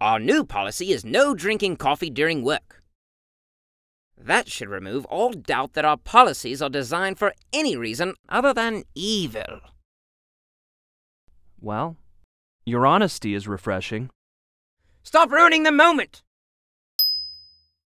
Our new policy is no drinking coffee during work. That should remove all doubt that our policies are designed for any reason other than evil. Well, your honesty is refreshing. Stop ruining the moment!